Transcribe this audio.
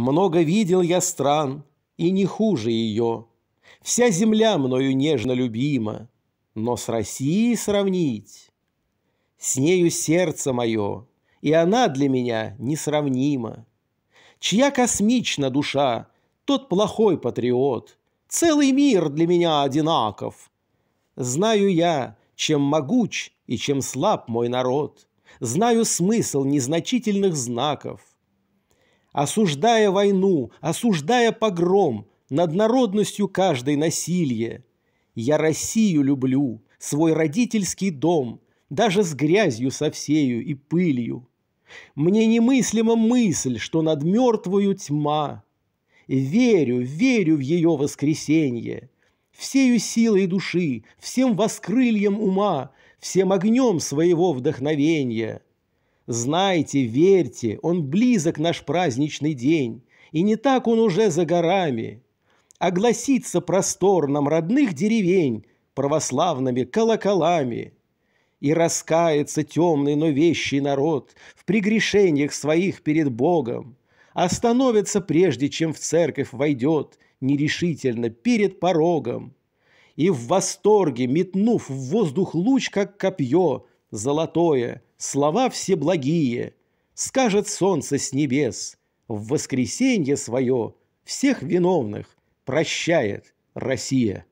Много видел я стран, и не хуже ее. Вся земля мною нежно любима, но с Россией сравнить. С нею сердце мое, и она для меня несравнима. Чья космична душа, тот плохой патриот. Целый мир для меня одинаков. Знаю я, чем могуч и чем слаб мой народ. Знаю смысл незначительных знаков осуждая войну, осуждая погром, над народностью каждой насилие. Я Россию люблю, свой родительский дом, даже с грязью со всею и пылью. Мне немыслима мысль, что над мертвою тьма. Верю, верю в ее воскресенье. Всею силой души, всем воскрыльем ума, всем огнем своего вдохновения – Знайте, верьте, он близок наш праздничный день, и не так он уже за горами. Огласится простор нам родных деревень православными колоколами. И раскается темный, но вещий народ в прегрешениях своих перед Богом, остановится прежде, чем в церковь войдет, нерешительно перед порогом. И в восторге, метнув в воздух луч, как копье, золотое, слова все благие, скажет солнце с небес, в воскресенье свое всех виновных прощает Россия.